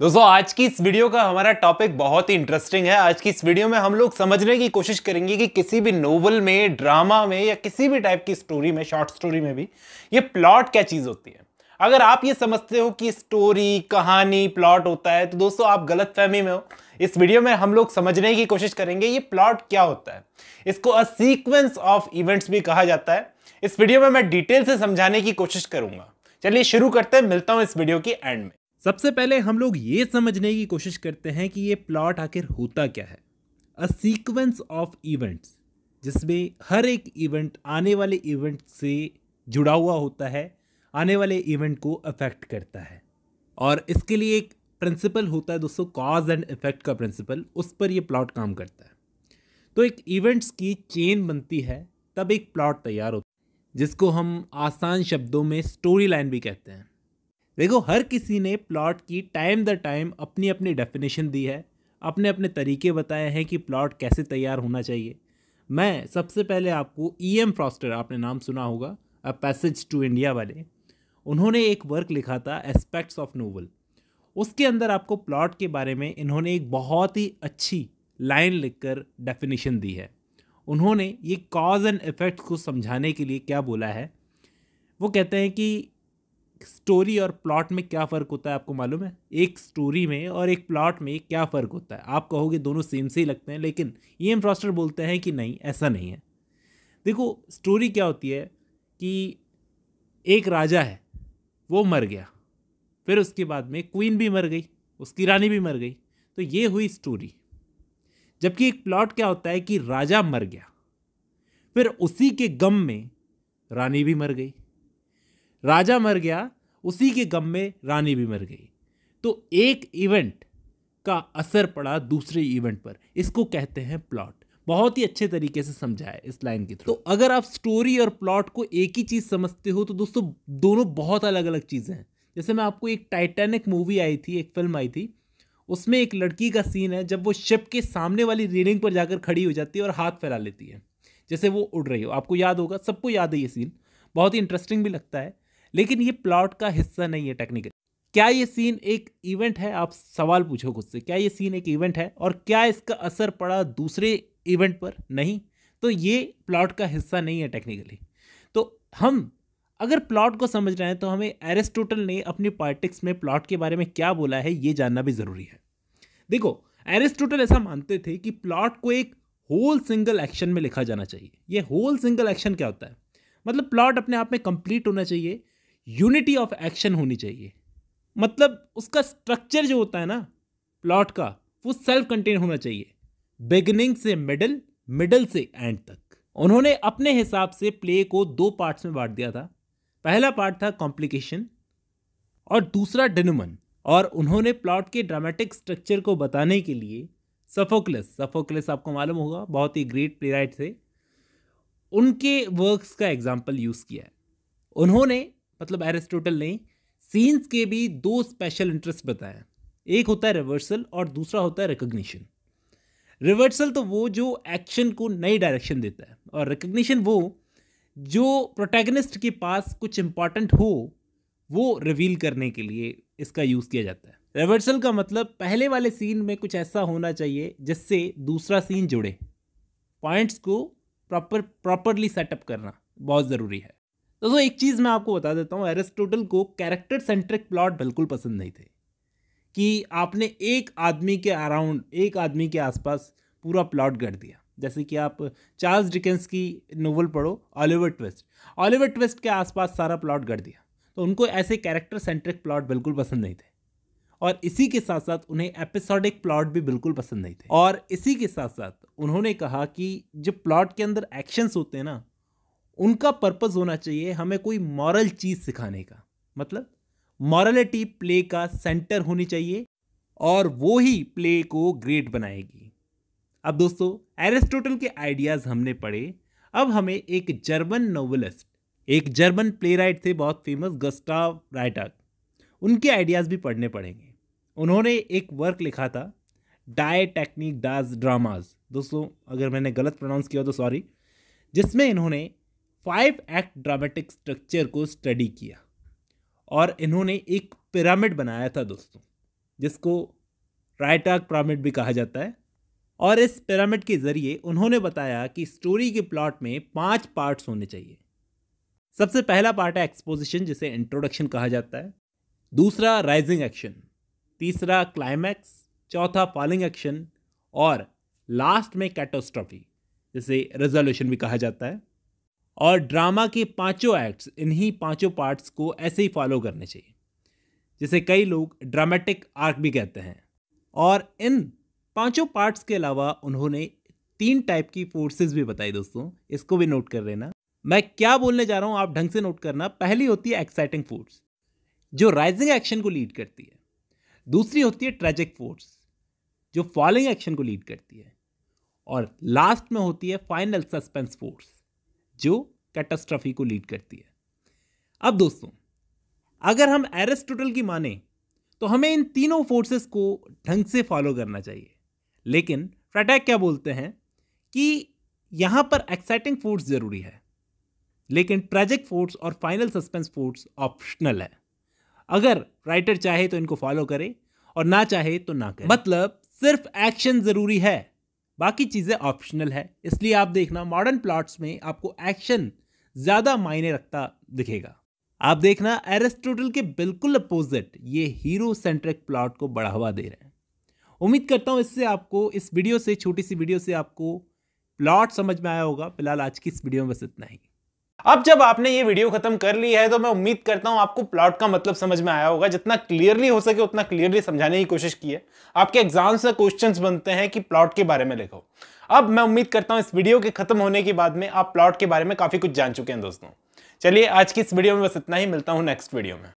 दोस्तों आज की इस वीडियो का हमारा टॉपिक बहुत ही इंटरेस्टिंग है आज की इस वीडियो में हम लोग समझने की कोशिश करेंगे कि किसी भी नोवेल में ड्रामा में या किसी भी टाइप की स्टोरी में शॉर्ट स्टोरी में भी ये प्लॉट क्या चीज़ होती है अगर आप ये समझते हो कि स्टोरी कहानी प्लॉट होता है तो दोस्तों आप गलत फहमी में हो इस वीडियो में हम लोग समझने की कोशिश करेंगे ये प्लॉट क्या होता है इसको अ सीक्वेंस ऑफ इवेंट्स भी कहा जाता है इस वीडियो में मैं डिटेल से समझाने की कोशिश करूंगा चलिए शुरू करते हैं मिलता हूँ इस वीडियो की एंड में सबसे पहले हम लोग ये समझने की कोशिश करते हैं कि ये प्लॉट आखिर होता क्या है अ सीक्वेंस ऑफ इवेंट्स जिसमें हर एक इवेंट आने वाले इवेंट से जुड़ा हुआ होता है आने वाले इवेंट को अफेक्ट करता है और इसके लिए एक प्रिंसिपल होता है दोस्तों कॉज एंड इफेक्ट का प्रिंसिपल उस पर ये प्लॉट काम करता है तो एक इवेंट्स की चेन बनती है तब एक प्लॉट तैयार होता है जिसको हम आसान शब्दों में स्टोरी लाइन भी कहते हैं देखो हर किसी ने प्लॉट की टाइम द टाइम अपनी अपनी डेफिनेशन दी है अपने अपने तरीके बताए हैं कि प्लॉट कैसे तैयार होना चाहिए मैं सबसे पहले आपको ई एम फ्रॉस्टर आपने नाम सुना होगा अ पैसेज टू इंडिया वाले उन्होंने एक वर्क लिखा था एस्पेक्ट्स ऑफ नोवल उसके अंदर आपको प्लॉट के बारे में इन्होंने एक बहुत ही अच्छी लाइन लिखकर डेफिनेशन दी है उन्होंने ये कॉज एंड इफ़ेक्ट को समझाने के लिए क्या बोला है वो कहते हैं कि स्टोरी और प्लॉट में क्या फ़र्क होता है आपको मालूम है एक स्टोरी में और एक प्लॉट में क्या फ़र्क होता है आप कहोगे दोनों सेम से ही लगते हैं लेकिन ई एम फ्रॉस्टर बोलते हैं कि नहीं ऐसा नहीं है देखो स्टोरी क्या होती है कि एक राजा है वो मर गया फिर उसके बाद में क्वीन भी मर गई उसकी रानी भी मर गई तो ये हुई स्टोरी जबकि एक प्लॉट क्या होता है कि राजा मर गया फिर उसी के गम में रानी भी मर गई राजा मर गया उसी के गम में रानी भी मर गई तो एक इवेंट का असर पड़ा दूसरे इवेंट पर इसको कहते हैं प्लॉट बहुत ही अच्छे तरीके से समझा है इस लाइन के थ्रू तो अगर आप स्टोरी और प्लॉट को एक ही चीज़ समझते हो तो दोस्तों दोनों बहुत अलग अलग चीज़ें हैं जैसे मैं आपको एक टाइटैनिक मूवी आई थी एक फिल्म आई थी उसमें एक लड़की का सीन है जब वो शिप के सामने वाली रेलिंग पर जाकर खड़ी हो जाती है और हाथ फैला लेती है जैसे वो उड़ रही हो आपको याद होगा सबको याद है ये सीन बहुत ही इंटरेस्टिंग भी लगता है लेकिन ये प्लॉट का हिस्सा नहीं है टेक्निकली क्या ये सीन एक इवेंट है आप सवाल पूछो खुद से क्या ये सीन एक इवेंट है और क्या इसका असर पड़ा दूसरे इवेंट पर नहीं तो ये प्लॉट का हिस्सा नहीं है टेक्निकली तो हम अगर प्लॉट को समझ रहे हैं तो हमें एरिस्टोटल ने अपनी पॉलिटिक्स में प्लॉट के बारे में क्या बोला है ये जानना भी ज़रूरी है देखो एरिस्टोटल ऐसा मानते थे कि प्लॉट को एक होल सिंगल एक्शन में लिखा जाना चाहिए ये होल सिंगल एक्शन क्या होता है मतलब प्लॉट अपने आप में कंप्लीट होना चाहिए यूनिटी ऑफ एक्शन होनी चाहिए मतलब उसका स्ट्रक्चर जो होता है ना प्लॉट का वो सेल्फ कंटेन होना चाहिए बिगनिंग से मिडल मिडल से एंड तक उन्होंने अपने हिसाब से प्ले को दो पार्ट्स में बांट दिया था पहला पार्ट था कॉम्प्लिकेशन और दूसरा डिनमन और उन्होंने प्लॉट के ड्रामेटिक स्ट्रक्चर को बताने के लिए सफोकलस सफोकलस आपको मालूम होगा बहुत ही ग्रेट प्ले राइट थे उनके वर्क्स का एग्जाम्पल यूज़ किया है उन्होंने मतलब एरिस्टोटल ने सीन्स के भी दो स्पेशल इंटरेस्ट बताए एक होता है रिवर्सल और दूसरा होता है रिकग्निशन रिवर्सल तो वो जो एक्शन को नई डायरेक्शन देता है और रिकग्निशन वो जो प्रोटैगनिस्ट के पास कुछ इम्पॉर्टेंट हो वो रिवील करने के लिए इसका यूज़ किया जाता है रिवर्सल का मतलब पहले वाले सीन में कुछ ऐसा होना चाहिए जिससे दूसरा सीन जुड़े पॉइंट्स को प्रॉपर प्रॉपरली सेटअप करना बहुत ज़रूरी है दोस्तों एक चीज़ मैं आपको बता देता हूँ एरिस्टोटल को कैरेक्टर सेंट्रिक प्लॉट बिल्कुल पसंद नहीं थे कि आपने एक आदमी के अराउंड एक आदमी के आसपास पूरा प्लॉट गढ़ दिया जैसे कि आप चार्ल्स डिकेंस की नोवल पढ़ो ऑलिवर ट्विस्ट ऑलिवर ट्विस्ट के आसपास सारा प्लॉट गढ़ दिया तो उनको ऐसे कैरेक्टर सेंट्रिक प्लॉट बिल्कुल पसंद नहीं थे और इसी के साथ साथ उन्हें एपिसोडिक प्लॉट भी बिल्कुल पसंद नहीं थे और इसी के साथ साथ उन्होंने कहा कि जब प्लॉट के अंदर एक्शंस होते हैं ना उनका पर्पस होना चाहिए हमें कोई मॉरल चीज़ सिखाने का मतलब मॉरलिटी प्ले का सेंटर होनी चाहिए और वो ही प्ले को ग्रेट बनाएगी अब दोस्तों एरिस्टोटल के आइडियाज़ हमने पढ़े अब हमें एक जर्मन नोवेलिस्ट एक जर्मन प्ले राइट थे बहुत फेमस गस्टाव राइटर उनके आइडियाज़ भी पढ़ने पड़ेंगे उन्होंने एक वर्क लिखा था डाय टेक्निक डाज ड्रामाज दोस्तों अगर मैंने गलत प्रोनाउंस किया तो सॉरी जिसमें इन्होंने फाइव एक्ट ड्रामेटिक स्ट्रक्चर को स्टडी किया और इन्होंने एक पिरामिड बनाया था दोस्तों जिसको राइट पिरामिड भी कहा जाता है और इस पिरामिड के ज़रिए उन्होंने बताया कि स्टोरी के प्लॉट में पांच पार्ट्स होने चाहिए सबसे पहला पार्ट है एक्सपोजिशन जिसे इंट्रोडक्शन कहा जाता है दूसरा राइजिंग एक्शन तीसरा क्लाइमैक्स चौथा फॉलिंग एक्शन और लास्ट में कैटोस्ट्रॉफी जिसे रेजोल्यूशन भी कहा जाता है और ड्रामा के पांचों एक्ट्स इन्हीं पांचों पार्ट्स को ऐसे ही फॉलो करने चाहिए जिसे कई लोग ड्रामेटिक आर्क भी कहते हैं और इन पांचों पार्ट्स के अलावा उन्होंने तीन टाइप की फोर्सेस भी बताई दोस्तों इसको भी नोट कर लेना मैं क्या बोलने जा रहा हूँ आप ढंग से नोट करना पहली होती है एक्साइटिंग फोर्स जो राइजिंग एक्शन को लीड करती है दूसरी होती है ट्रेजिक फोर्स जो फॉलोइंग एक्शन को लीड करती है और लास्ट में होती है फाइनल सस्पेंस फोर्स जो कैटास्ट्रॉफी को लीड करती है अब दोस्तों अगर हम एरिस्टोटल की माने तो हमें इन तीनों फोर्सेस को ढंग से फॉलो करना चाहिए लेकिन फ्रैटैक क्या बोलते हैं कि यहाँ पर एक्साइटिंग फोर्स ज़रूरी है लेकिन ट्रेजिक फोर्स और फाइनल सस्पेंस फोर्स ऑप्शनल है अगर राइटर चाहे तो इनको फॉलो करे और ना चाहे तो ना करे मतलब सिर्फ एक्शन ज़रूरी है बाकी चीज़ें ऑप्शनल है इसलिए आप देखना मॉडर्न प्लॉट्स में आपको एक्शन ज़्यादा मायने रखता दिखेगा आप देखना एरिस्टोटल के बिल्कुल अपोजिट ये हीरो सेंट्रिक प्लॉट को बढ़ावा दे रहे हैं उम्मीद करता हूँ इससे आपको इस वीडियो से छोटी सी वीडियो से आपको प्लॉट समझ में आया होगा फिलहाल आज की इस वीडियो में बस इतना ही अब जब आपने ये वीडियो खत्म कर ली है तो मैं उम्मीद करता हूं आपको प्लॉट का मतलब समझ में आया होगा जितना क्लियरली हो सके उतना क्लियरली समझाने की कोशिश की है आपके एग्जाम्स में क्वेश्चन बनते हैं कि प्लॉट के बारे में लिखो अब मैं उम्मीद करता हूं इस वीडियो के खत्म होने के बाद में आप प्लॉट के बारे में काफी कुछ जान चुके हैं दोस्तों चलिए आज की इस वीडियो में बस इतना ही मिलता हूं नेक्स्ट वीडियो में